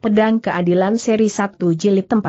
Pedang Keadilan Seri 1 Jilid 45.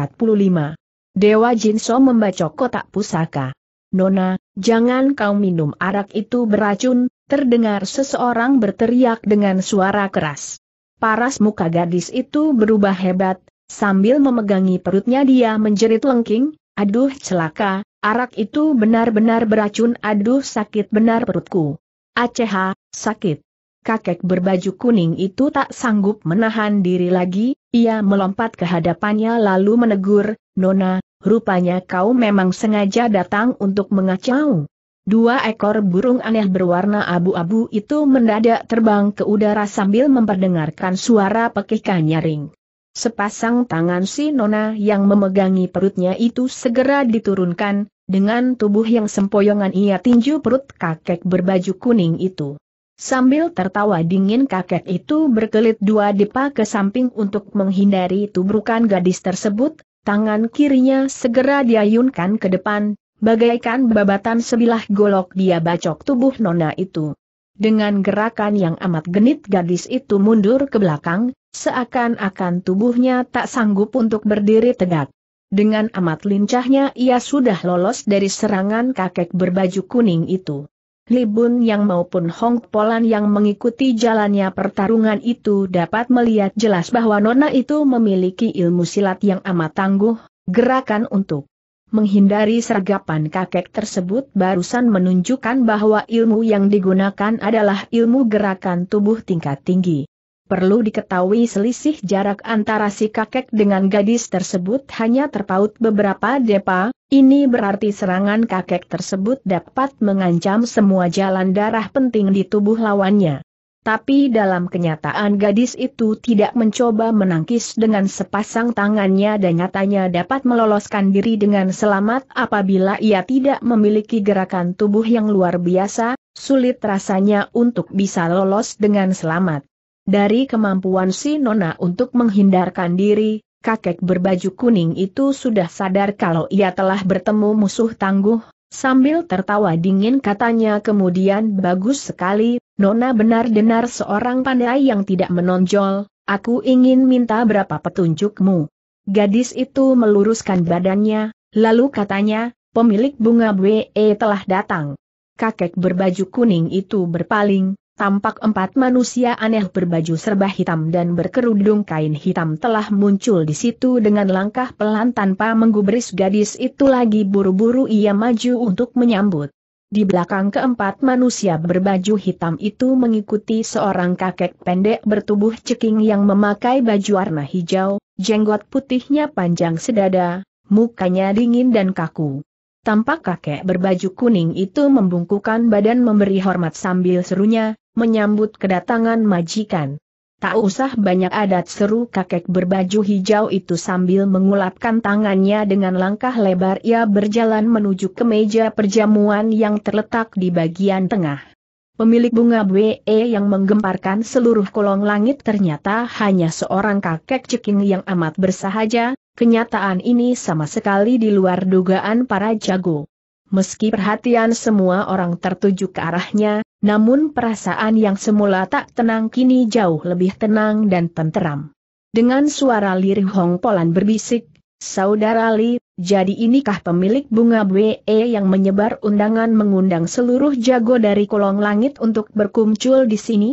Dewa Jinso membaca kotak pusaka. Nona, jangan kau minum arak itu beracun, terdengar seseorang berteriak dengan suara keras. Paras muka gadis itu berubah hebat, sambil memegangi perutnya dia menjerit lengking, aduh celaka, arak itu benar-benar beracun aduh sakit benar perutku. Aceh, sakit kakek berbaju kuning itu tak sanggup menahan diri lagi, ia melompat ke hadapannya lalu menegur, Nona, rupanya kau memang sengaja datang untuk mengacau. Dua ekor burung aneh berwarna abu-abu itu mendadak terbang ke udara sambil memperdengarkan suara pekihkan nyaring. Sepasang tangan si Nona yang memegangi perutnya itu segera diturunkan, dengan tubuh yang sempoyongan ia tinju perut kakek berbaju kuning itu. Sambil tertawa dingin kakek itu berkelit dua depa ke samping untuk menghindari tubrukan gadis tersebut, tangan kirinya segera diayunkan ke depan, bagaikan babatan sebilah golok dia bacok tubuh nona itu. Dengan gerakan yang amat genit gadis itu mundur ke belakang, seakan-akan tubuhnya tak sanggup untuk berdiri tegak. Dengan amat lincahnya ia sudah lolos dari serangan kakek berbaju kuning itu. Libun Yang maupun Hong Polan yang mengikuti jalannya pertarungan itu dapat melihat jelas bahwa Nona itu memiliki ilmu silat yang amat tangguh, gerakan untuk menghindari sergapan kakek tersebut barusan menunjukkan bahwa ilmu yang digunakan adalah ilmu gerakan tubuh tingkat tinggi. Perlu diketahui selisih jarak antara si kakek dengan gadis tersebut hanya terpaut beberapa depa, ini berarti serangan kakek tersebut dapat mengancam semua jalan darah penting di tubuh lawannya. Tapi dalam kenyataan gadis itu tidak mencoba menangkis dengan sepasang tangannya dan nyatanya dapat meloloskan diri dengan selamat apabila ia tidak memiliki gerakan tubuh yang luar biasa, sulit rasanya untuk bisa lolos dengan selamat. Dari kemampuan si Nona untuk menghindarkan diri, kakek berbaju kuning itu sudah sadar kalau ia telah bertemu musuh tangguh, sambil tertawa dingin katanya kemudian bagus sekali, Nona benar-benar seorang pandai yang tidak menonjol, aku ingin minta berapa petunjukmu. Gadis itu meluruskan badannya, lalu katanya, pemilik bunga BE telah datang. Kakek berbaju kuning itu berpaling, tampak empat manusia aneh berbaju serba hitam dan berkerudung kain hitam telah muncul di situ dengan langkah pelan tanpa menggubris gadis itu lagi buru-buru ia maju untuk menyambut. Di belakang keempat manusia berbaju hitam itu mengikuti seorang kakek pendek bertubuh ceking yang memakai baju warna hijau, jenggot putihnya panjang sedada, mukanya dingin dan kaku. Tampak kakek berbaju kuning itu membungkukan badan memberi hormat sambil serunya, menyambut kedatangan majikan. Tak usah banyak adat seru kakek berbaju hijau itu sambil mengulapkan tangannya dengan langkah lebar ia berjalan menuju ke meja perjamuan yang terletak di bagian tengah. Pemilik bunga BE yang menggemparkan seluruh kolong langit ternyata hanya seorang kakek ceking yang amat bersahaja, kenyataan ini sama sekali di luar dugaan para jago. Meski perhatian semua orang tertuju ke arahnya, namun perasaan yang semula tak tenang kini jauh lebih tenang dan tenteram. Dengan suara lirih Hong Polan berbisik, Saudara Li, jadi inikah pemilik bunga BE yang menyebar undangan mengundang seluruh jago dari kolong langit untuk berkumpul di sini?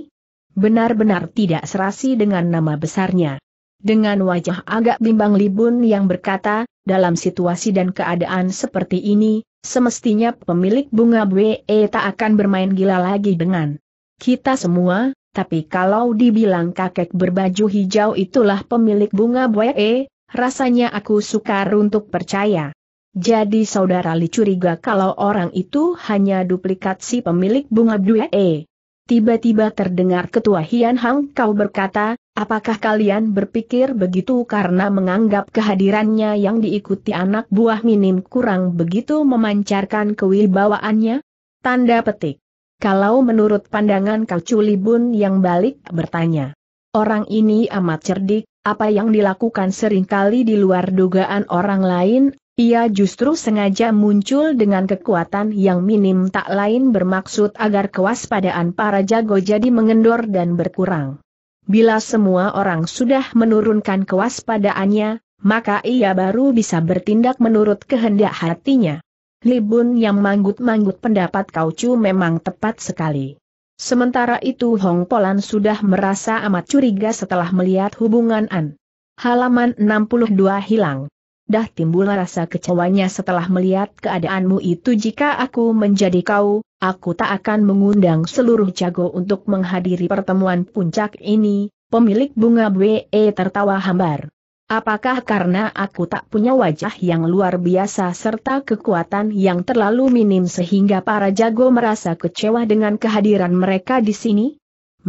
Benar-benar tidak serasi dengan nama besarnya. Dengan wajah agak bimbang Libun yang berkata, dalam situasi dan keadaan seperti ini, Semestinya pemilik bunga BE tak akan bermain gila lagi dengan kita semua, tapi kalau dibilang kakek berbaju hijau itulah pemilik bunga BE, rasanya aku sukar untuk percaya. Jadi saudara Li curiga kalau orang itu hanya duplikasi pemilik bunga BE. Tiba-tiba terdengar ketua Hian Hang Kau berkata, apakah kalian berpikir begitu karena menganggap kehadirannya yang diikuti anak buah minim kurang begitu memancarkan kewibawaannya? Tanda petik. Kalau menurut pandangan Kau Culi Bun yang balik bertanya. Orang ini amat cerdik, apa yang dilakukan seringkali di luar dugaan orang lain, ia justru sengaja muncul dengan kekuatan yang minim tak lain bermaksud agar kewaspadaan para jago jadi mengendor dan berkurang. Bila semua orang sudah menurunkan kewaspadaannya, maka ia baru bisa bertindak menurut kehendak hatinya. Libun yang manggut-manggut pendapat Kaucu memang tepat sekali. Sementara itu Hong Polan sudah merasa amat curiga setelah melihat hubungan An. Halaman 62 hilang dah timbul rasa kecewanya setelah melihat keadaanmu itu jika aku menjadi kau, aku tak akan mengundang seluruh jago untuk menghadiri pertemuan puncak ini, pemilik bunga BE tertawa hambar. Apakah karena aku tak punya wajah yang luar biasa serta kekuatan yang terlalu minim sehingga para jago merasa kecewa dengan kehadiran mereka di sini?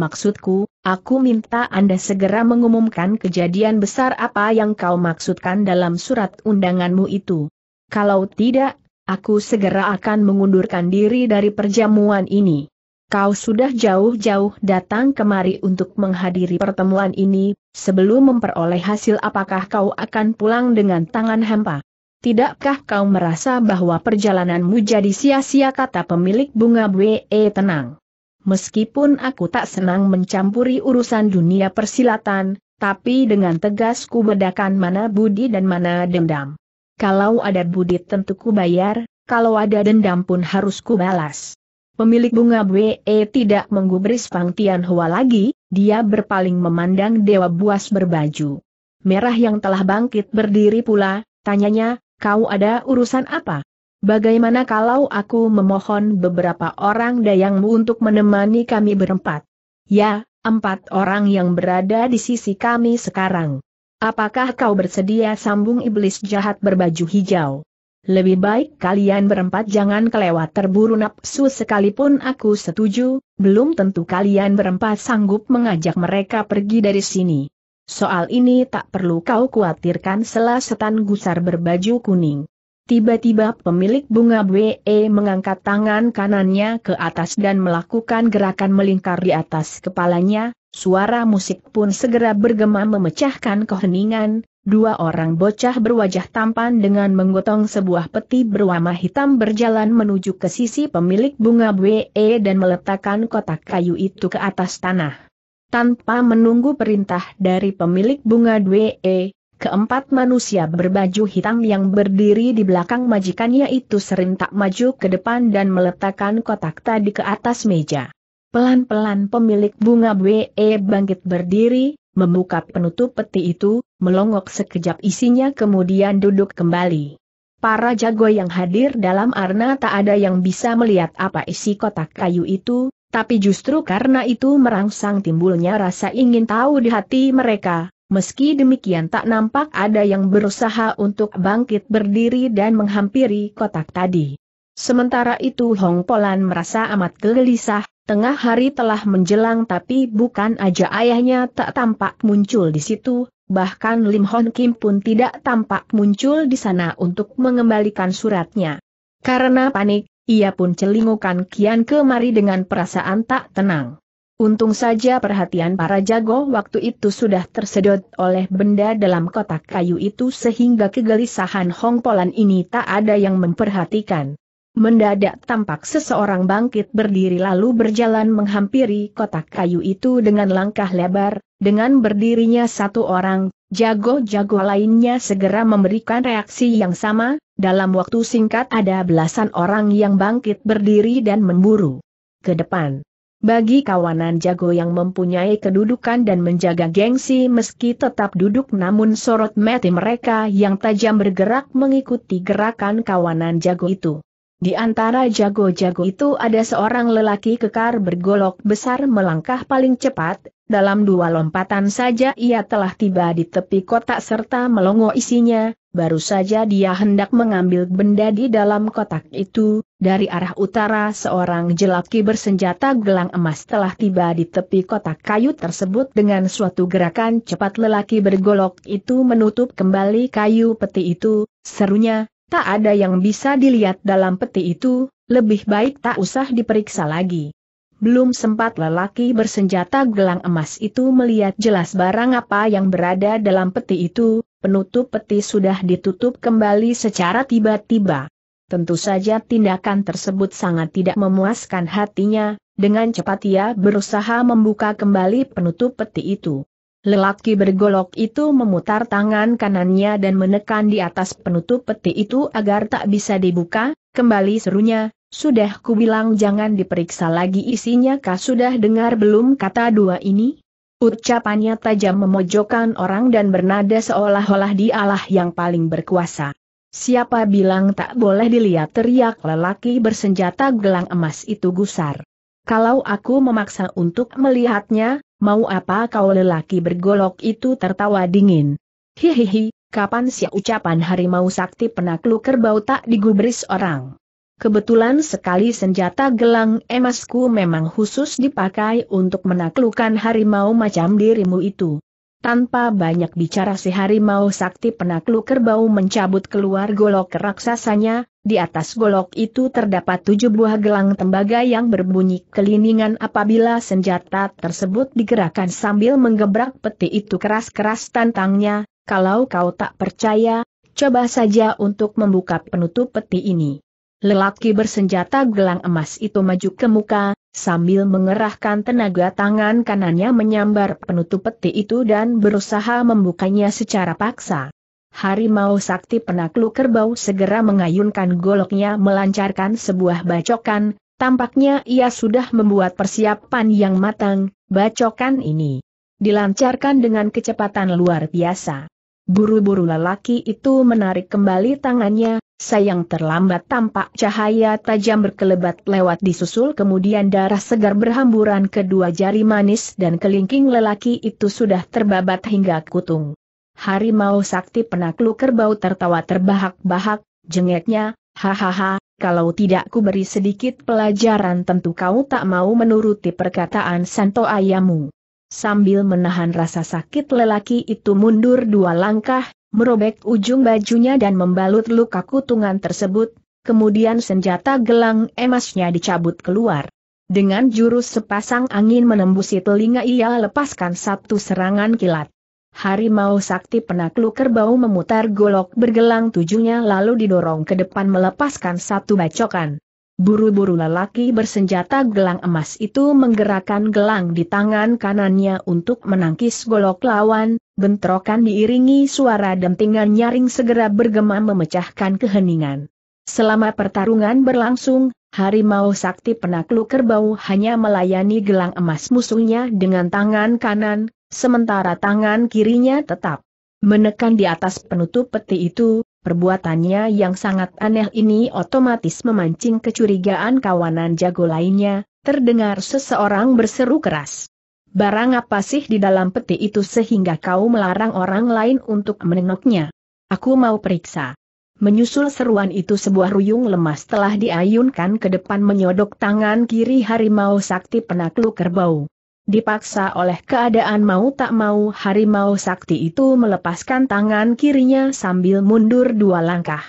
maksudku, aku minta Anda segera mengumumkan kejadian besar apa yang kau maksudkan dalam surat undanganmu itu. Kalau tidak, aku segera akan mengundurkan diri dari perjamuan ini. Kau sudah jauh-jauh datang kemari untuk menghadiri pertemuan ini, sebelum memperoleh hasil apakah kau akan pulang dengan tangan hampa? Tidakkah kau merasa bahwa perjalananmu jadi sia-sia kata pemilik bunga BE eh, tenang? meskipun aku tak senang mencampuri urusan dunia persilatan, tapi dengan tegas ku bedakan mana budi dan mana dendam. Kalau ada budi tentu ku bayar, kalau ada dendam pun harus ku balas. Pemilik bunga BE tidak menggubris Pang Tianhua lagi, dia berpaling memandang Dewa Buas berbaju. Merah yang telah bangkit berdiri pula, tanyanya, kau ada urusan apa? Bagaimana kalau aku memohon beberapa orang dayangmu untuk menemani kami berempat? Ya, empat orang yang berada di sisi kami sekarang. Apakah kau bersedia sambung iblis jahat berbaju hijau? Lebih baik kalian berempat jangan kelewat terburu nafsu sekalipun aku setuju, belum tentu kalian berempat sanggup mengajak mereka pergi dari sini. Soal ini tak perlu kau khawatirkan setan gusar berbaju kuning. Tiba-tiba pemilik bunga We mengangkat tangan kanannya ke atas dan melakukan gerakan melingkar di atas kepalanya, suara musik pun segera bergema memecahkan keheningan, dua orang bocah berwajah tampan dengan menggotong sebuah peti berwarna hitam berjalan menuju ke sisi pemilik bunga We dan meletakkan kotak kayu itu ke atas tanah. Tanpa menunggu perintah dari pemilik bunga We keempat manusia berbaju hitam yang berdiri di belakang majikannya itu serentak maju ke depan dan meletakkan kotak tadi ke atas meja. Pelan-pelan pemilik bunga BE bangkit berdiri, membuka penutup peti itu, melongok sekejap isinya kemudian duduk kembali. Para jago yang hadir dalam arna tak ada yang bisa melihat apa isi kotak kayu itu, tapi justru karena itu merangsang timbulnya rasa ingin tahu di hati mereka, Meski demikian tak nampak ada yang berusaha untuk bangkit berdiri dan menghampiri kotak tadi. Sementara itu Hong Polan merasa amat gelisah, tengah hari telah menjelang tapi bukan aja ayahnya tak tampak muncul di situ, bahkan Lim Hon Kim pun tidak tampak muncul di sana untuk mengembalikan suratnya. Karena panik, ia pun celingukan kian kemari dengan perasaan tak tenang. Untung saja perhatian para jago waktu itu sudah tersedot oleh benda dalam kotak kayu itu sehingga kegelisahan Hong Polan ini tak ada yang memperhatikan. Mendadak tampak seseorang bangkit berdiri lalu berjalan menghampiri kotak kayu itu dengan langkah lebar, dengan berdirinya satu orang, jago-jago lainnya segera memberikan reaksi yang sama, dalam waktu singkat ada belasan orang yang bangkit berdiri dan memburu. Ke depan. Bagi kawanan jago yang mempunyai kedudukan dan menjaga gengsi meski tetap duduk namun sorot mati mereka yang tajam bergerak mengikuti gerakan kawanan jago itu. Di antara jago-jago itu ada seorang lelaki kekar bergolok besar melangkah paling cepat, dalam dua lompatan saja ia telah tiba di tepi kotak serta melongo isinya, Baru saja dia hendak mengambil benda di dalam kotak itu, dari arah utara seorang jelaki bersenjata gelang emas telah tiba di tepi kotak kayu tersebut dengan suatu gerakan cepat lelaki bergolok itu menutup kembali kayu peti itu, serunya, tak ada yang bisa dilihat dalam peti itu, lebih baik tak usah diperiksa lagi. Belum sempat lelaki bersenjata gelang emas itu melihat jelas barang apa yang berada dalam peti itu, penutup peti sudah ditutup kembali secara tiba-tiba. Tentu saja tindakan tersebut sangat tidak memuaskan hatinya, dengan cepat ia berusaha membuka kembali penutup peti itu. Lelaki bergolok itu memutar tangan kanannya dan menekan di atas penutup peti itu agar tak bisa dibuka, kembali serunya, sudah kubilang jangan diperiksa lagi isinya kah sudah dengar belum kata dua ini? Ucapannya tajam memojokkan orang dan bernada seolah-olah dialah yang paling berkuasa. Siapa bilang tak boleh dilihat teriak lelaki bersenjata gelang emas itu gusar. Kalau aku memaksa untuk melihatnya, mau apa kau lelaki bergolok itu tertawa dingin. Hihihi, kapan si ucapan harimau sakti penakluk kerbau tak digubris orang? Kebetulan sekali senjata gelang emasku memang khusus dipakai untuk menaklukkan harimau macam dirimu itu. Tanpa banyak bicara si harimau sakti penakluk kerbau mencabut keluar golok raksasanya, di atas golok itu terdapat tujuh buah gelang tembaga yang berbunyi keliningan apabila senjata tersebut digerakkan sambil menggebrak peti itu keras-keras tantangnya, kalau kau tak percaya, coba saja untuk membuka penutup peti ini. Lelaki bersenjata gelang emas itu maju ke muka, sambil mengerahkan tenaga tangan kanannya menyambar penutup peti itu dan berusaha membukanya secara paksa. Harimau sakti penakluk kerbau segera mengayunkan goloknya melancarkan sebuah bacokan, tampaknya ia sudah membuat persiapan yang matang, bacokan ini dilancarkan dengan kecepatan luar biasa. Buru-buru lelaki itu menarik kembali tangannya, Sayang terlambat tampak cahaya tajam berkelebat lewat disusul kemudian darah segar berhamburan kedua jari manis dan kelingking lelaki itu sudah terbabat hingga kutung. Harimau sakti penakluk kerbau tertawa terbahak-bahak, jengeknya, hahaha, kalau tidak ku beri sedikit pelajaran tentu kau tak mau menuruti perkataan santo ayamu. Sambil menahan rasa sakit lelaki itu mundur dua langkah, merobek ujung bajunya dan membalut luka kutungan tersebut, kemudian senjata gelang emasnya dicabut keluar. Dengan jurus sepasang angin menembusi telinga ia lepaskan satu serangan kilat. Harimau sakti penakluk kerbau memutar golok bergelang tujuhnya lalu didorong ke depan melepaskan satu bacokan. Buru-buru lelaki bersenjata gelang emas itu menggerakkan gelang di tangan kanannya untuk menangkis golok lawan, Bentrokan diiringi suara dentingan nyaring segera bergema memecahkan keheningan. Selama pertarungan berlangsung, harimau sakti penakluk kerbau hanya melayani gelang emas musuhnya dengan tangan kanan, sementara tangan kirinya tetap menekan di atas penutup peti itu, perbuatannya yang sangat aneh ini otomatis memancing kecurigaan kawanan jago lainnya, terdengar seseorang berseru keras. Barang apa sih di dalam peti itu sehingga kau melarang orang lain untuk menengoknya? Aku mau periksa. Menyusul seruan itu sebuah ruyung lemas telah diayunkan ke depan menyodok tangan kiri harimau sakti penakluk kerbau. Dipaksa oleh keadaan mau tak mau harimau sakti itu melepaskan tangan kirinya sambil mundur dua langkah.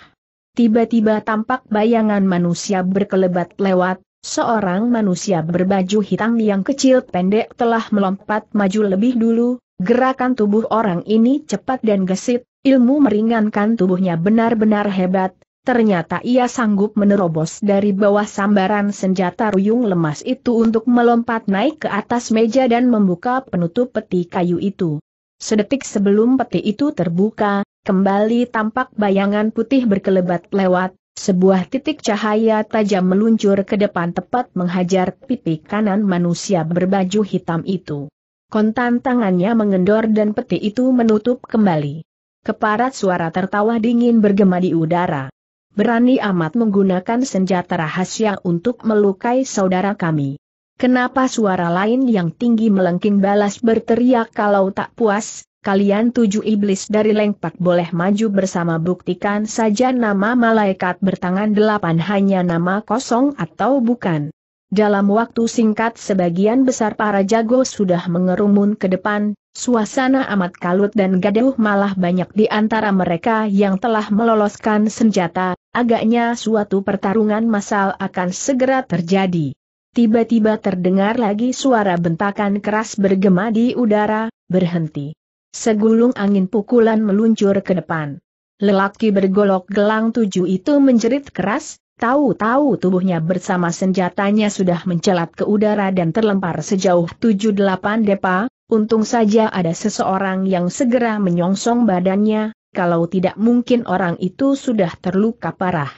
Tiba-tiba tampak bayangan manusia berkelebat lewat, Seorang manusia berbaju hitam yang kecil pendek telah melompat maju lebih dulu, gerakan tubuh orang ini cepat dan gesit, ilmu meringankan tubuhnya benar-benar hebat, Ternyata ia sanggup menerobos dari bawah sambaran senjata ruyung lemas itu untuk melompat naik ke atas meja dan membuka penutup peti kayu itu. Sedetik sebelum peti itu terbuka, kembali tampak bayangan putih berkelebat lewat, sebuah titik cahaya tajam meluncur ke depan tepat menghajar pipi kanan manusia berbaju hitam itu. Kontan tangannya mengendor dan peti itu menutup kembali. Keparat suara tertawa dingin bergema di udara. Berani amat menggunakan senjata rahasia untuk melukai saudara kami. Kenapa suara lain yang tinggi melengking balas berteriak kalau tak puas, kalian tujuh iblis dari lengpak boleh maju bersama buktikan saja nama malaikat bertangan delapan hanya nama kosong atau bukan. Dalam waktu singkat sebagian besar para jago sudah mengerumun ke depan, suasana amat kalut dan gaduh malah banyak di antara mereka yang telah meloloskan senjata, agaknya suatu pertarungan massal akan segera terjadi. Tiba-tiba terdengar lagi suara bentakan keras bergema di udara, berhenti. Segulung angin pukulan meluncur ke depan. Lelaki bergolok gelang tujuh itu menjerit keras, tahu-tahu tubuhnya bersama senjatanya sudah mencelat ke udara dan terlempar sejauh tujuh delapan depa, untung saja ada seseorang yang segera menyongsong badannya, kalau tidak mungkin orang itu sudah terluka parah.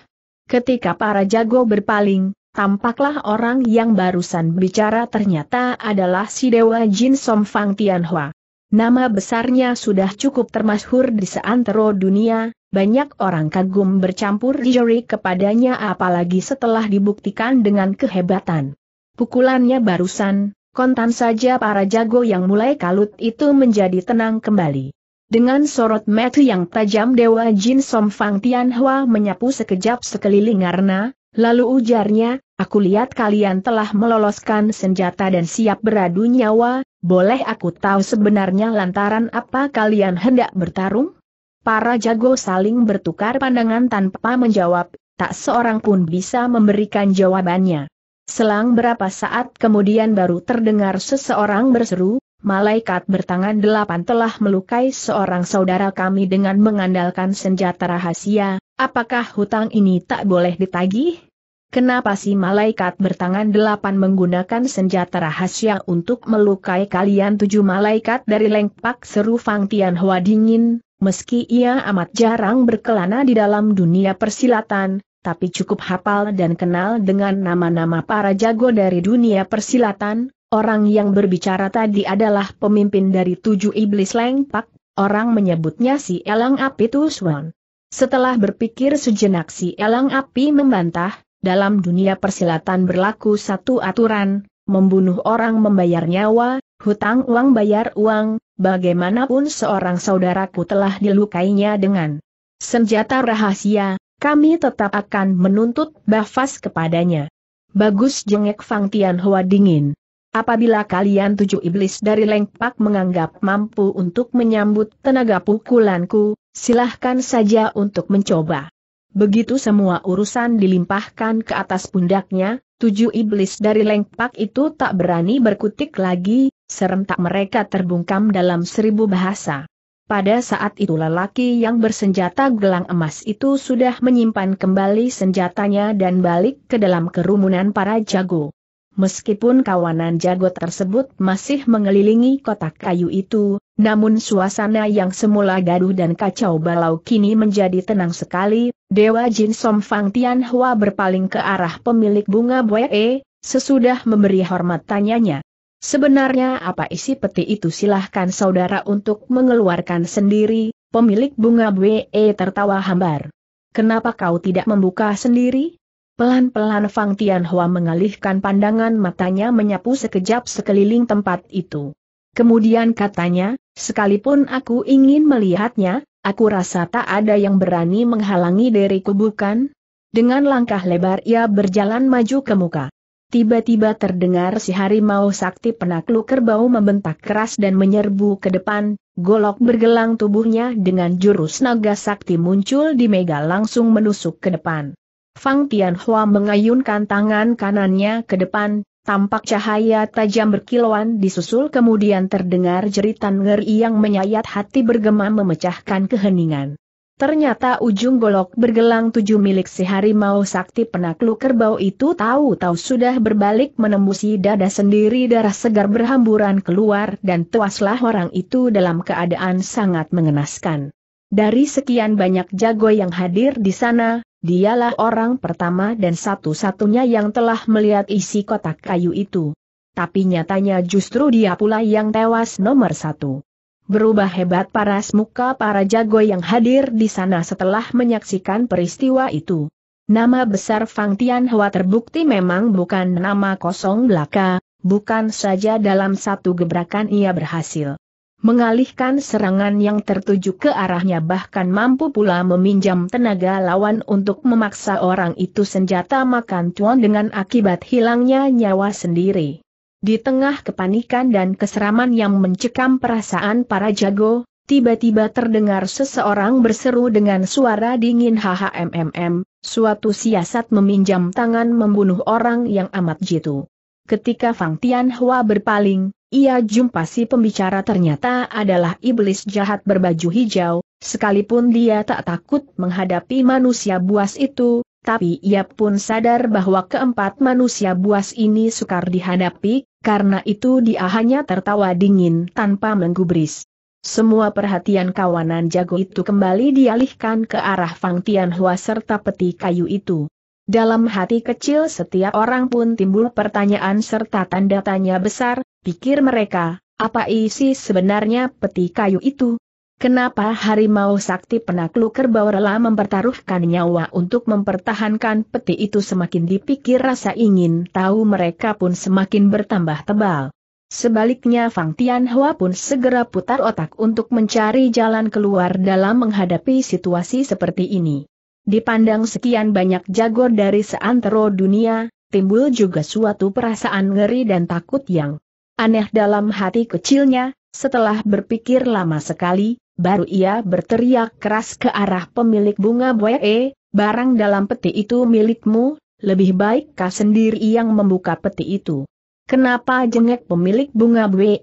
Ketika para jago berpaling, tampaklah orang yang barusan bicara ternyata adalah si Dewa Jin Som Fang Tianhua. Nama besarnya sudah cukup termasyhur di seantero dunia, banyak orang kagum bercampur juri kepadanya apalagi setelah dibuktikan dengan kehebatan. Pukulannya barusan, kontan saja para jago yang mulai kalut itu menjadi tenang kembali. Dengan sorot mata yang tajam Dewa Jin Som Fang Tianhua menyapu sekejap sekeliling arna, lalu ujarnya, aku lihat kalian telah meloloskan senjata dan siap beradu nyawa, boleh aku tahu sebenarnya lantaran apa kalian hendak bertarung? Para jago saling bertukar pandangan tanpa menjawab, tak seorang pun bisa memberikan jawabannya. Selang berapa saat kemudian baru terdengar seseorang berseru, malaikat bertangan delapan telah melukai seorang saudara kami dengan mengandalkan senjata rahasia, apakah hutang ini tak boleh ditagih? Kenapa si malaikat bertangan delapan menggunakan senjata rahasia untuk melukai kalian tujuh malaikat dari lengpak seru Fang Tianhua dingin, meski ia amat jarang berkelana di dalam dunia persilatan, tapi cukup hafal dan kenal dengan nama-nama para jago dari dunia persilatan, orang yang berbicara tadi adalah pemimpin dari tujuh iblis lengpak, orang menyebutnya si Elang Api Tuswan. Setelah berpikir sejenak si Elang Api membantah, dalam dunia persilatan berlaku satu aturan, membunuh orang membayar nyawa, hutang uang bayar uang, bagaimanapun seorang saudaraku telah dilukainya dengan senjata rahasia, kami tetap akan menuntut bafas kepadanya. Bagus jengek Fang Tian Tianhua dingin. Apabila kalian tujuh iblis dari Lengpak menganggap mampu untuk menyambut tenaga pukulanku, silahkan saja untuk mencoba. Begitu semua urusan dilimpahkan ke atas pundaknya, tujuh iblis dari lengkpak itu tak berani berkutik lagi, serentak mereka terbungkam dalam seribu bahasa. Pada saat itu lelaki yang bersenjata gelang emas itu sudah menyimpan kembali senjatanya dan balik ke dalam kerumunan para jago. Meskipun kawanan jago tersebut masih mengelilingi kotak kayu itu, namun suasana yang semula gaduh dan kacau balau kini menjadi tenang sekali, Dewa Jin Som Fang Tian Hua berpaling ke arah pemilik bunga Boe, e, sesudah memberi hormat tanyanya. Sebenarnya apa isi peti itu silahkan saudara untuk mengeluarkan sendiri, pemilik bunga Boe e tertawa hambar. Kenapa kau tidak membuka sendiri? Pelan-pelan Fang Tian hua mengalihkan pandangan matanya menyapu sekejap sekeliling tempat itu. Kemudian katanya, Sekalipun aku ingin melihatnya, aku rasa tak ada yang berani menghalangi diriku bukan? Dengan langkah lebar ia berjalan maju ke muka. Tiba-tiba terdengar si harimau sakti penakluk kerbau membentak keras dan menyerbu ke depan, golok bergelang tubuhnya dengan jurus naga sakti muncul di mega langsung menusuk ke depan. Fang Tianhua mengayunkan tangan kanannya ke depan, Tampak cahaya tajam berkilauan disusul kemudian terdengar jeritan ngeri yang menyayat hati bergema memecahkan keheningan. Ternyata ujung golok bergelang tujuh milik si harimau sakti penakluk kerbau itu tahu-tahu sudah berbalik menembusi dada sendiri darah segar berhamburan keluar dan tuaslah orang itu dalam keadaan sangat mengenaskan. Dari sekian banyak jago yang hadir di sana, Dialah orang pertama dan satu-satunya yang telah melihat isi kotak kayu itu. Tapi nyatanya justru dia pula yang tewas nomor satu. Berubah hebat paras muka para jago yang hadir di sana setelah menyaksikan peristiwa itu. Nama besar Fang Tianhua terbukti memang bukan nama kosong belaka, bukan saja dalam satu gebrakan ia berhasil mengalihkan serangan yang tertuju ke arahnya bahkan mampu pula meminjam tenaga lawan untuk memaksa orang itu senjata makan cuan dengan akibat hilangnya nyawa sendiri. Di tengah kepanikan dan keseraman yang mencekam perasaan para jago, Tiba-tiba terdengar seseorang berseru dengan suara dingin HHMMM, suatu siasat meminjam tangan membunuh orang yang amat jitu. Ketika Fang Tianhua berpaling, ia jumpa si pembicara ternyata adalah iblis jahat berbaju hijau, sekalipun dia tak takut menghadapi manusia buas itu, tapi ia pun sadar bahwa keempat manusia buas ini sukar dihadapi, karena itu dia hanya tertawa dingin tanpa menggubris. Semua perhatian kawanan jago itu kembali dialihkan ke arah Fang Tianhua serta peti kayu itu. Dalam hati kecil setiap orang pun timbul pertanyaan serta tanda tanya besar, pikir mereka, apa isi sebenarnya peti kayu itu? Kenapa harimau sakti penakluk kerbau rela mempertaruhkan nyawa untuk mempertahankan peti itu semakin dipikir rasa ingin tahu mereka pun semakin bertambah tebal. Sebaliknya Fang Tianhua pun segera putar otak untuk mencari jalan keluar dalam menghadapi situasi seperti ini. Dipandang sekian banyak jago dari seantero dunia, timbul juga suatu perasaan ngeri dan takut yang aneh dalam hati kecilnya, setelah berpikir lama sekali, baru ia berteriak keras ke arah pemilik bunga boye, barang dalam peti itu milikmu, lebih baik kau sendiri yang membuka peti itu. Kenapa jengek pemilik bunga boye?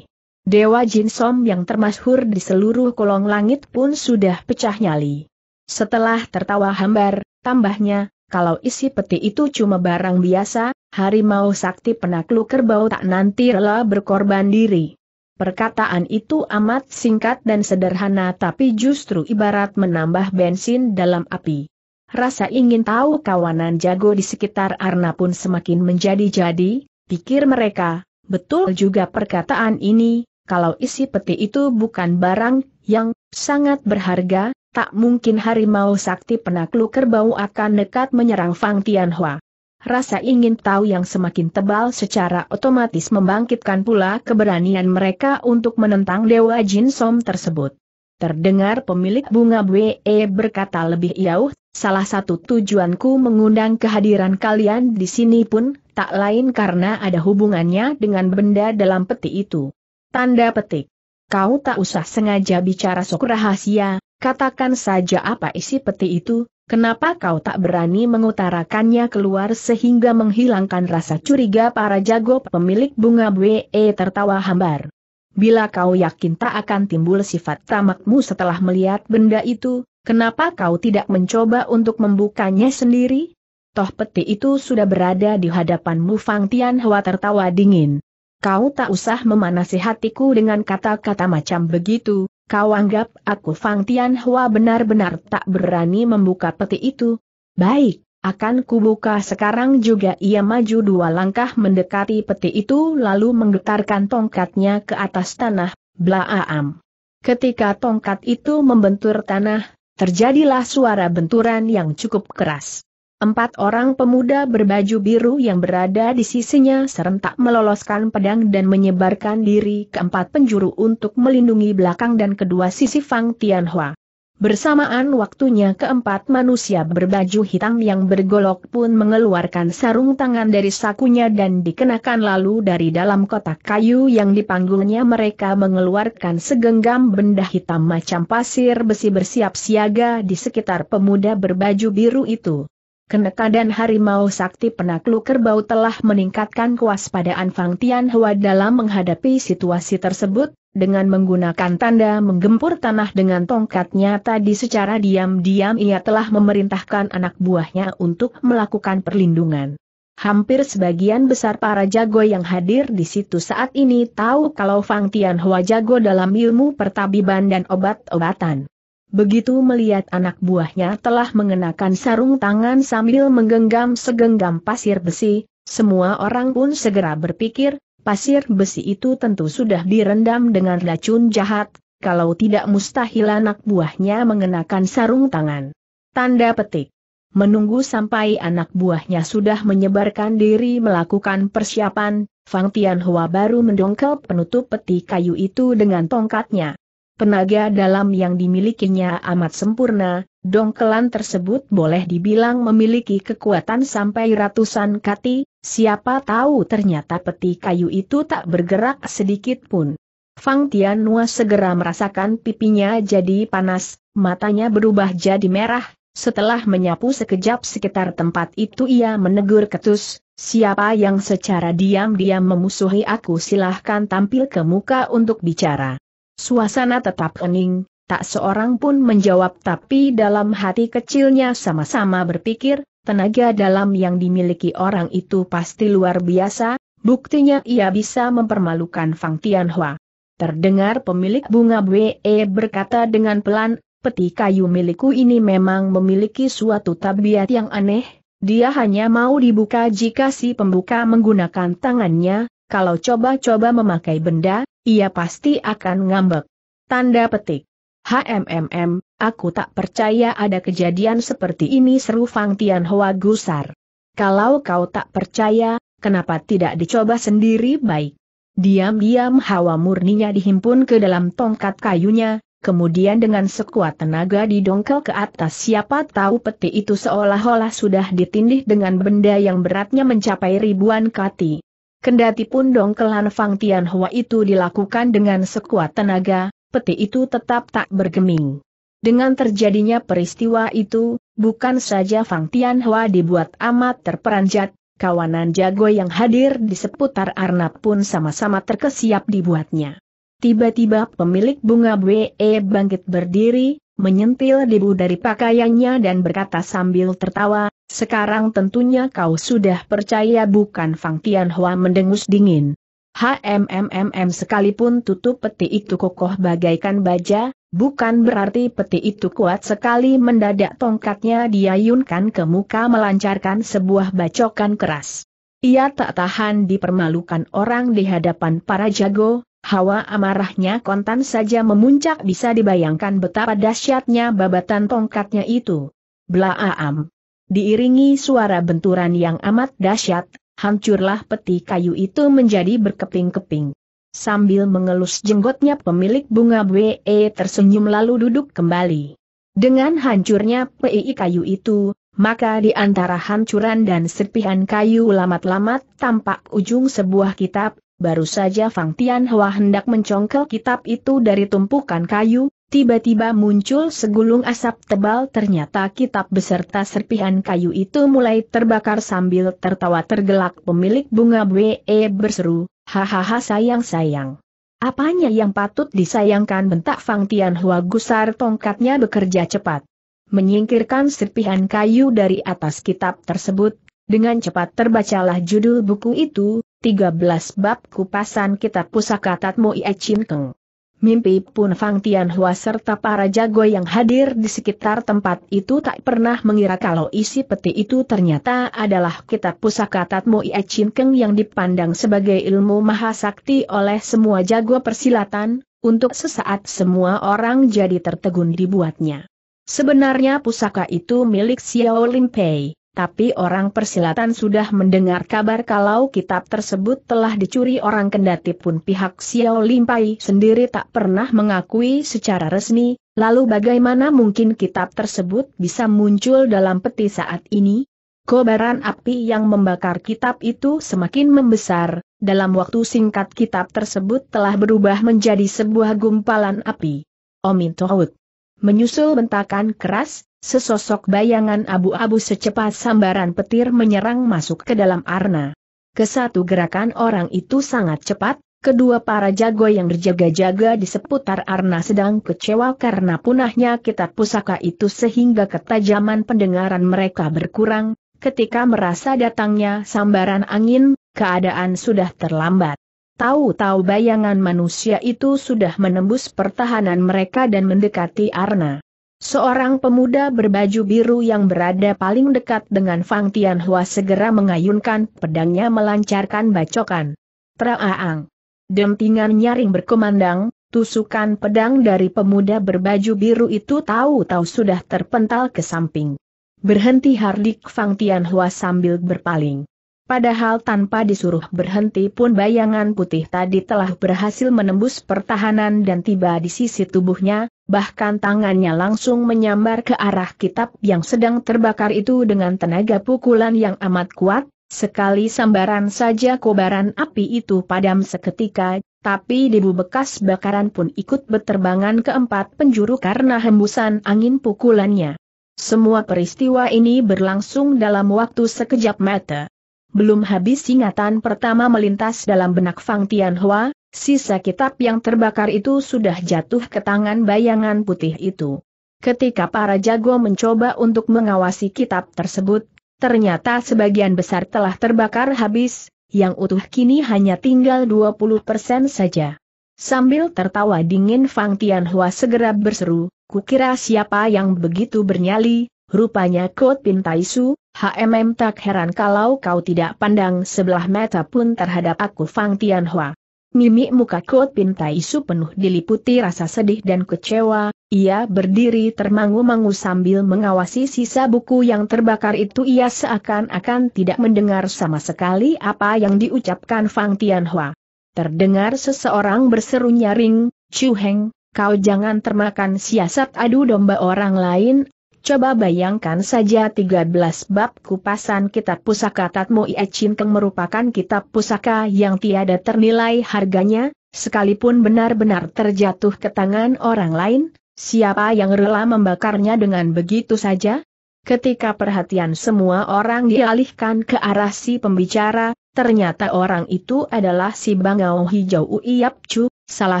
Dewa Jin Som yang termasyhur di seluruh kolong langit pun sudah pecah nyali. Setelah tertawa hambar, tambahnya, kalau isi peti itu cuma barang biasa, harimau sakti penakluk kerbau tak nanti rela berkorban diri. Perkataan itu amat singkat dan sederhana tapi justru ibarat menambah bensin dalam api. Rasa ingin tahu kawanan jago di sekitar Arna pun semakin menjadi-jadi, pikir mereka, betul juga perkataan ini, kalau isi peti itu bukan barang yang sangat berharga, tak mungkin harimau sakti penakluk kerbau akan dekat menyerang Fang Tianhua. Rasa ingin tahu yang semakin tebal secara otomatis membangkitkan pula keberanian mereka untuk menentang Dewa Jin Som tersebut. Terdengar pemilik bunga E berkata lebih jauh, salah satu tujuanku mengundang kehadiran kalian di sini pun, tak lain karena ada hubungannya dengan benda dalam peti itu. Tanda petik. Kau tak usah sengaja bicara sok rahasia, katakan saja apa isi peti itu, kenapa kau tak berani mengutarakannya keluar sehingga menghilangkan rasa curiga para jago pemilik bunga BE e tertawa hambar. Bila kau yakin tak akan timbul sifat tamakmu setelah melihat benda itu, kenapa kau tidak mencoba untuk membukanya sendiri? Toh peti itu sudah berada di hadapanmu Fang Tian Hua tertawa dingin. Kau tak usah memanasi hatiku dengan kata-kata macam begitu, kau anggap aku Fang Tian Hua benar-benar tak berani membuka peti itu? Baik, akan kubuka sekarang juga ia maju dua langkah mendekati peti itu lalu menggetarkan tongkatnya ke atas tanah, blaam. Ketika tongkat itu membentur tanah, terjadilah suara benturan yang cukup keras. Empat orang pemuda berbaju biru yang berada di sisinya serentak meloloskan pedang dan menyebarkan diri ke empat penjuru untuk melindungi belakang dan kedua sisi Fang Tianhua. Bersamaan waktunya keempat manusia berbaju hitam yang bergolok pun mengeluarkan sarung tangan dari sakunya dan dikenakan lalu dari dalam kotak kayu yang dipanggulnya mereka mengeluarkan segenggam benda hitam macam pasir besi bersiap siaga di sekitar pemuda berbaju biru itu. Keneka dan Harimau Sakti Penakluk Kerbau telah meningkatkan kewaspadaan Fang Tian Tianhua dalam menghadapi situasi tersebut, dengan menggunakan tanda menggempur tanah dengan tongkatnya tadi secara diam-diam ia telah memerintahkan anak buahnya untuk melakukan perlindungan. Hampir sebagian besar para jago yang hadir di situ saat ini tahu kalau Fang Tian Tianhua jago dalam ilmu pertabiban dan obat-obatan. Begitu melihat anak buahnya telah mengenakan sarung tangan sambil menggenggam segenggam pasir besi, semua orang pun segera berpikir, pasir besi itu tentu sudah direndam dengan racun jahat, kalau tidak mustahil anak buahnya mengenakan sarung tangan. Tanda petik. Menunggu sampai anak buahnya sudah menyebarkan diri melakukan persiapan, Fang Tianhua baru mendongkel penutup peti kayu itu dengan tongkatnya. Tenaga dalam yang dimilikinya amat sempurna, dongkelan tersebut boleh dibilang memiliki kekuatan sampai ratusan kati, siapa tahu ternyata peti kayu itu tak bergerak sedikit pun. Fang Tianhua segera merasakan pipinya jadi panas, matanya berubah jadi merah, setelah menyapu sekejap sekitar tempat itu ia menegur ketus, siapa yang secara diam-diam memusuhi aku silahkan tampil ke muka untuk bicara. Suasana tetap hening, tak seorang pun menjawab tapi dalam hati kecilnya sama-sama berpikir, tenaga dalam yang dimiliki orang itu pasti luar biasa, buktinya ia bisa mempermalukan Fang Tianhua. Terdengar pemilik bunga We e berkata dengan pelan, peti kayu milikku ini memang memiliki suatu tabiat yang aneh, dia hanya mau dibuka jika si pembuka menggunakan tangannya, kalau coba-coba memakai benda, ia pasti akan ngambek. Tanda petik. HMMM, aku tak percaya ada kejadian seperti ini seru Fang Tianhua gusar. Kalau kau tak percaya, kenapa tidak dicoba sendiri baik? Diam-diam hawa murninya dihimpun ke dalam tongkat kayunya, kemudian dengan sekuat tenaga didongkel ke atas siapa tahu peti itu seolah-olah sudah ditindih dengan benda yang beratnya mencapai ribuan kati. Kendati pundong kelan Fang Tianhua itu dilakukan dengan sekuat tenaga, peti itu tetap tak bergeming. Dengan terjadinya peristiwa itu, bukan saja Fang Tianhua dibuat amat terperanjat, kawanan jago yang hadir di seputar Arnab pun sama-sama terkesiap dibuatnya. Tiba-tiba pemilik bunga BE bangkit berdiri, menyentil debu dari pakaiannya dan berkata sambil tertawa, sekarang tentunya kau sudah percaya bukan Fang Tianhua mendengus dingin. HMMMM sekalipun tutup peti itu kokoh bagaikan baja, bukan berarti peti itu kuat sekali mendadak tongkatnya diayunkan ke muka melancarkan sebuah bacokan keras. Ia tak tahan dipermalukan orang di hadapan para jago, hawa amarahnya kontan saja memuncak bisa dibayangkan betapa dahsyatnya babatan tongkatnya itu. Blaam diiringi suara benturan yang amat dahsyat, hancurlah peti kayu itu menjadi berkeping-keping. Sambil mengelus jenggotnya pemilik bunga BE tersenyum lalu duduk kembali. Dengan hancurnya PI kayu itu, maka di antara hancuran dan serpihan kayu lamat-lamat tampak ujung sebuah kitab, baru saja Fang Tian Hua hendak mencongkel kitab itu dari tumpukan kayu, Tiba-tiba muncul segulung asap tebal ternyata kitab beserta serpihan kayu itu mulai terbakar sambil tertawa tergelak pemilik bunga BE berseru, hahaha sayang-sayang. Apanya yang patut disayangkan bentak Fang Tian Hua gusar tongkatnya bekerja cepat. Menyingkirkan serpihan kayu dari atas kitab tersebut, dengan cepat terbacalah judul buku itu, 13 bab kupasan kitab pusaka Tatmo Ie Chin Keng. Mimpi pun Fang Tianhua serta para jago yang hadir di sekitar tempat itu tak pernah mengira kalau isi peti itu ternyata adalah kitab pusaka Tatmo Ie Chin Keng yang dipandang sebagai ilmu mahasakti oleh semua jago persilatan, untuk sesaat semua orang jadi tertegun dibuatnya. Sebenarnya pusaka itu milik Xiao Limpei tapi orang persilatan sudah mendengar kabar kalau kitab tersebut telah dicuri orang kendati pun pihak Xiao Limpai sendiri tak pernah mengakui secara resmi, lalu bagaimana mungkin kitab tersebut bisa muncul dalam peti saat ini? Kobaran api yang membakar kitab itu semakin membesar, dalam waktu singkat kitab tersebut telah berubah menjadi sebuah gumpalan api. Omin Tohut Menyusul bentakan keras, sesosok bayangan abu-abu secepat sambaran petir menyerang masuk ke dalam arna. Kesatu gerakan orang itu sangat cepat, kedua para jago yang berjaga-jaga di seputar arna sedang kecewa karena punahnya kitab pusaka itu sehingga ketajaman pendengaran mereka berkurang, ketika merasa datangnya sambaran angin, keadaan sudah terlambat. Tahu-tahu bayangan manusia itu sudah menembus pertahanan mereka dan mendekati Arna. Seorang pemuda berbaju biru yang berada paling dekat dengan Fang Tianhua segera mengayunkan pedangnya melancarkan bacokan. Traaang. Dentingan nyaring berkumandang, tusukan pedang dari pemuda berbaju biru itu tahu-tahu sudah terpental ke samping. Berhenti Hardik Fang Tianhua sambil berpaling. Padahal tanpa disuruh berhenti pun bayangan putih tadi telah berhasil menembus pertahanan dan tiba di sisi tubuhnya, bahkan tangannya langsung menyambar ke arah kitab yang sedang terbakar itu dengan tenaga pukulan yang amat kuat, sekali sambaran saja kobaran api itu padam seketika, tapi debu bekas bakaran pun ikut berterbangan ke empat penjuru karena hembusan angin pukulannya. Semua peristiwa ini berlangsung dalam waktu sekejap mata belum habis ingatan pertama melintas dalam benak Fang Tianhua, sisa kitab yang terbakar itu sudah jatuh ke tangan bayangan putih itu. Ketika para jago mencoba untuk mengawasi kitab tersebut, ternyata sebagian besar telah terbakar habis, yang utuh kini hanya tinggal 20% saja. Sambil tertawa dingin Fang Tianhua segera berseru, kukira siapa yang begitu bernyali, Rupanya Kot Su, HMM tak heran kalau kau tidak pandang sebelah mata pun terhadap aku Fang Tianhua. Mimi muka Kot Su penuh diliputi rasa sedih dan kecewa, ia berdiri termangu-mangu sambil mengawasi sisa buku yang terbakar itu ia seakan-akan tidak mendengar sama sekali apa yang diucapkan Fang Tianhua. Terdengar seseorang berseru nyaring, Chu Heng, kau jangan termakan siasat adu domba orang lain, Coba bayangkan saja 13 bab kupasan kitab pusaka Tatmo Ie Keng merupakan kitab pusaka yang tiada ternilai harganya, sekalipun benar-benar terjatuh ke tangan orang lain, siapa yang rela membakarnya dengan begitu saja? Ketika perhatian semua orang dialihkan ke arah si pembicara, ternyata orang itu adalah si Bangau Hijau Uiyap salah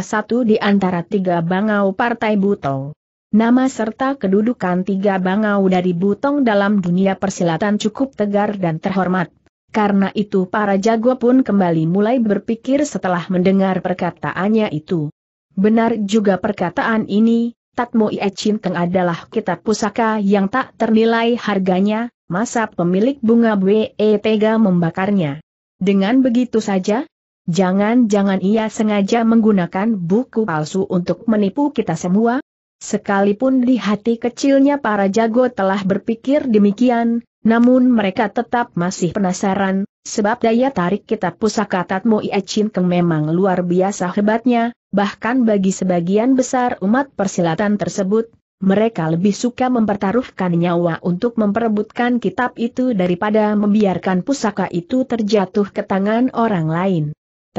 satu di antara tiga Bangau Partai Butong. Nama serta kedudukan tiga bangau dari Butong dalam dunia persilatan cukup tegar dan terhormat. Karena itu para jago pun kembali mulai berpikir setelah mendengar perkataannya itu. Benar juga perkataan ini, Tatmo Chin Keng adalah kitab pusaka yang tak ternilai harganya, masa pemilik bunga Bwe e tega membakarnya. Dengan begitu saja, jangan-jangan ia sengaja menggunakan buku palsu untuk menipu kita semua? Sekalipun di hati kecilnya para jago telah berpikir demikian, namun mereka tetap masih penasaran, sebab daya tarik kitab pusaka Tatmo Iachin Keng memang luar biasa hebatnya, bahkan bagi sebagian besar umat persilatan tersebut, mereka lebih suka mempertaruhkan nyawa untuk memperebutkan kitab itu daripada membiarkan pusaka itu terjatuh ke tangan orang lain.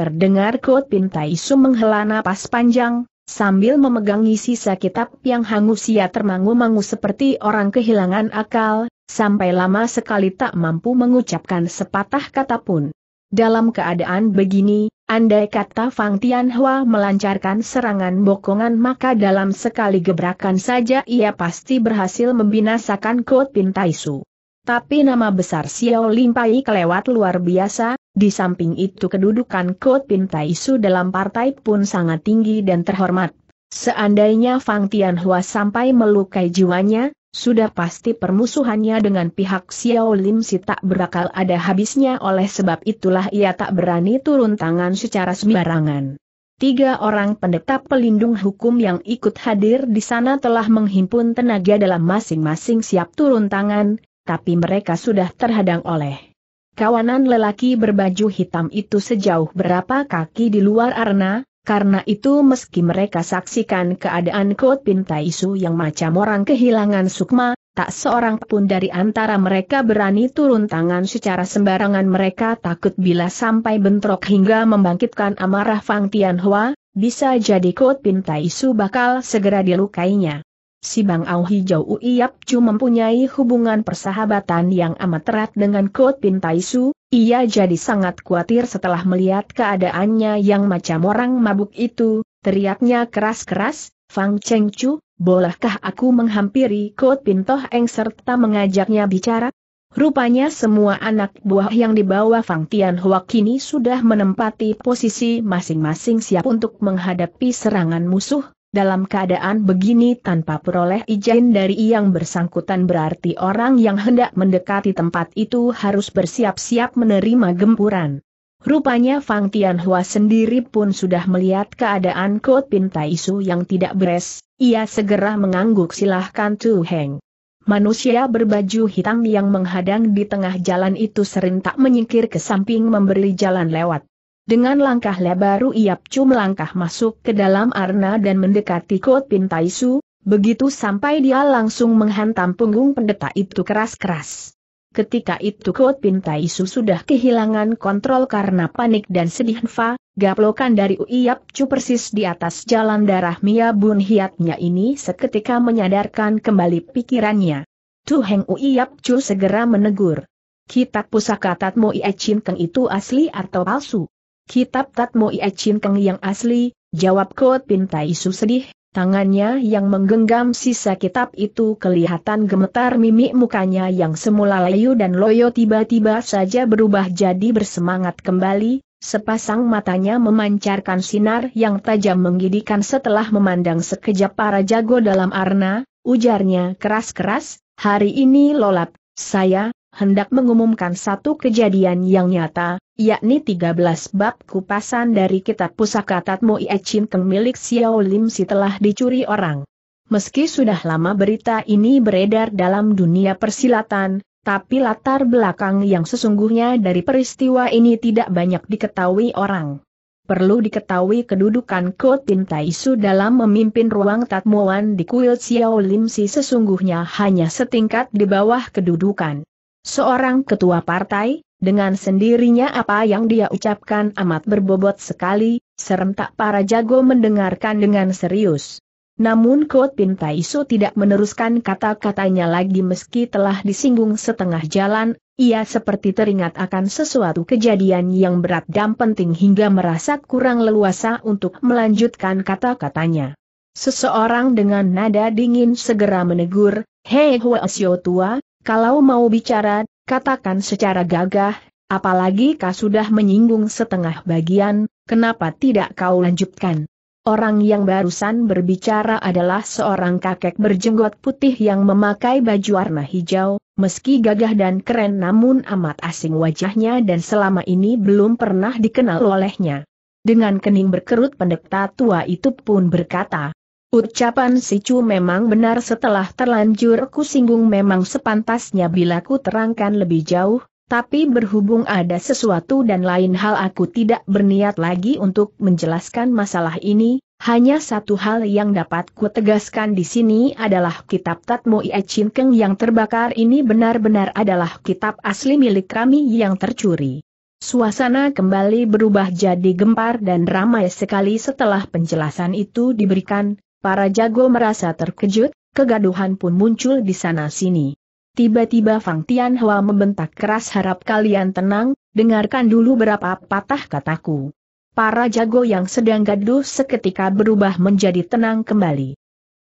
Terdengar Kot Pintai Su menghela napas panjang, Sambil memegangi sisa kitab yang hangus ia termangu-mangu seperti orang kehilangan akal, sampai lama sekali tak mampu mengucapkan sepatah kata pun. Dalam keadaan begini, andai kata Fang Tianhua melancarkan serangan bokongan maka dalam sekali gebrakan saja ia pasti berhasil membinasakan Kuo Pin Taisu. Tapi nama besar Xiao Limpai kelewat luar biasa, di samping itu kedudukan Pinta Taisu dalam partai pun sangat tinggi dan terhormat. Seandainya Fang Tianhua sampai melukai jiwanya, sudah pasti permusuhannya dengan pihak Xiao Lim Si tak berakal ada habisnya oleh sebab itulah ia tak berani turun tangan secara sembarangan. Tiga orang pendeta pelindung hukum yang ikut hadir di sana telah menghimpun tenaga dalam masing-masing siap turun tangan, tapi mereka sudah terhadang oleh Kawanan lelaki berbaju hitam itu sejauh berapa kaki di luar arena, karena itu meski mereka saksikan keadaan Kot Pintaisu yang macam orang kehilangan sukma, tak seorang pun dari antara mereka berani turun tangan secara sembarangan mereka takut bila sampai bentrok hingga membangkitkan amarah Fang Tianhua, bisa jadi Kot Pintaisu bakal segera dilukainya. Si Bang Au Hijau Uiyap Chu mempunyai hubungan persahabatan yang amat erat dengan Kot Pin Tai Su. ia jadi sangat khawatir setelah melihat keadaannya yang macam orang mabuk itu, teriaknya keras-keras, Fang Cheng Chu, bolehkah aku menghampiri Kot Pin Toh Eng serta mengajaknya bicara? Rupanya semua anak buah yang dibawa Fang Tian Hua kini sudah menempati posisi masing-masing siap untuk menghadapi serangan musuh, dalam keadaan begini tanpa peroleh izin dari yang bersangkutan berarti orang yang hendak mendekati tempat itu harus bersiap-siap menerima gempuran. Rupanya Fang Tianhua sendiri pun sudah melihat keadaan Kot pintaisu Isu yang tidak beres, ia segera mengangguk silahkan Tu Heng. Manusia berbaju hitam yang menghadang di tengah jalan itu serentak menyingkir ke samping memberi jalan lewat. Dengan langkah lebar Iap Chu melangkah masuk ke dalam arna dan mendekati Kot Pin Taisu, begitu sampai dia langsung menghantam punggung pendeta itu keras-keras. Ketika itu Kot Pin Taisu sudah kehilangan kontrol karena panik dan sedih Fa, gaplokan dari Uyap Chu persis di atas jalan darah Mia Bun Hiatnya ini seketika menyadarkan kembali pikirannya. Tu Heng Uyap Chu segera menegur. Kitab pusaka Tatmo Ie Keng itu asli atau palsu? Kitab Tatmo Chin Keng yang asli, jawab Kot Su sedih, tangannya yang menggenggam sisa kitab itu kelihatan gemetar mimik mukanya yang semula layu dan loyo tiba-tiba saja berubah jadi bersemangat kembali, Sepasang matanya memancarkan sinar yang tajam menggidikan setelah memandang sekejap para jago dalam arna, ujarnya keras-keras, hari ini lolap, saya, hendak mengumumkan satu kejadian yang nyata, yakni 13 bab kupasan dari kitab pusaka Tatmo Ie Chin Keng milik Xiao Lim Si telah dicuri orang. Meski sudah lama berita ini beredar dalam dunia persilatan, tapi latar belakang yang sesungguhnya dari peristiwa ini tidak banyak diketahui orang. Perlu diketahui kedudukan Kotin Taisu dalam memimpin ruang tatmuan di kuil Xiao Lim Si sesungguhnya hanya setingkat di bawah kedudukan Seorang ketua partai, dengan sendirinya apa yang dia ucapkan amat berbobot sekali, serentak para jago mendengarkan dengan serius. Namun Kot Pintaiso tidak meneruskan kata-katanya lagi meski telah disinggung setengah jalan, ia seperti teringat akan sesuatu kejadian yang berat dan penting hingga merasa kurang leluasa untuk melanjutkan kata-katanya. Seseorang dengan nada dingin segera menegur, Hei Sio tua, kalau mau bicara, katakan secara gagah, apalagi kau sudah menyinggung setengah bagian, kenapa tidak kau lanjutkan? Orang yang barusan berbicara adalah seorang kakek berjenggot putih yang memakai baju warna hijau, meski gagah dan keren namun amat asing wajahnya dan selama ini belum pernah dikenal olehnya. Dengan kening berkerut pendeta tua itu pun berkata, Ucapan si Chu memang benar setelah terlanjur ku singgung memang sepantasnya bila ku terangkan lebih jauh, tapi berhubung ada sesuatu dan lain hal aku tidak berniat lagi untuk menjelaskan masalah ini, hanya satu hal yang dapat ku tegaskan di sini adalah kitab Tatmo Ie Chin Keng yang terbakar ini benar-benar adalah kitab asli milik kami yang tercuri. Suasana kembali berubah jadi gempar dan ramai sekali setelah penjelasan itu diberikan, Para jago merasa terkejut, kegaduhan pun muncul di sana-sini. Tiba-tiba Fang Tianhua membentak keras harap kalian tenang, dengarkan dulu berapa patah kataku. Para jago yang sedang gaduh seketika berubah menjadi tenang kembali.